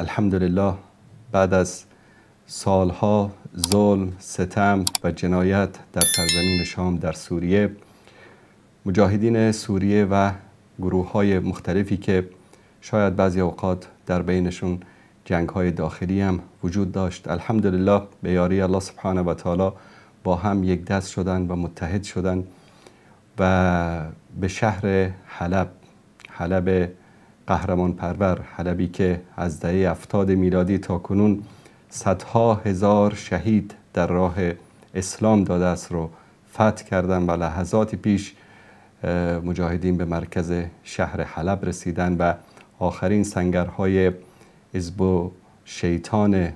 الحمدلله بعد از سالها ظلم، ستم و جنایت در سرزمین شام در سوریه مجاهدین سوریه و گروه های مختلفی که شاید بعضی اوقات در بینشون جنگ های داخلی هم وجود داشت الحمدلله به یاری الله سبحانه و تعالی با هم یک دست شدن و متحد شدن و به شهر حلب حلب قهرمان پرور حلبی که از دهه افتاد میلادی تا کنون صدها هزار شهید در راه اسلام داده است رو فتح کردن و لحظاتی پیش مجاهدین به مرکز شهر حلب رسیدن و آخرین سنگرهای حزب و شیطان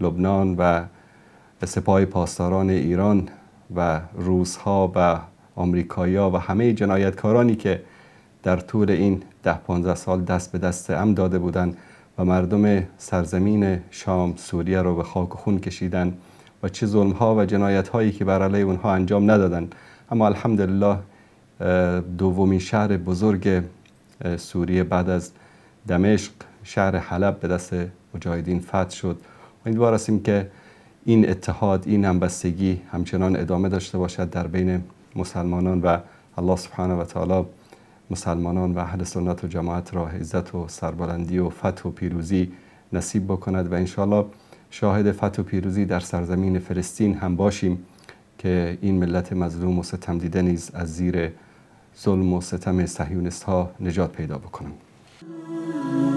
لبنان و سپاه پاسداران ایران و روزها و آمریکایا و همه جنایتکارانی که در طول این ده 15 سال دست به دست هم داده بودند و مردم سرزمین شام سوریه رو به خاک خون کشیدن و چه ظلم ها و جنایت هایی که بر علیه اونها انجام ندادن اما الحمدلله دومین شهر بزرگ سوریه بعد از دمشق شهر حلب به دست مجاهدین فتح شد امیدوار هستیم که این اتحاد این همبستگی همچنان ادامه داشته باشد در بین مسلمانان و الله سبحانه و تعالی مسلمانان و اهل سنت و جماعت را عزت و سربلندی و فتح و پیروزی نصیب بکند و انشاءالله شاهد فتح و پیروزی در سرزمین فلسطین هم باشیم که این ملت مظلوم و ستم دیده نیز از زیر ظلم و ستم سهیونست ها نجات پیدا بکنند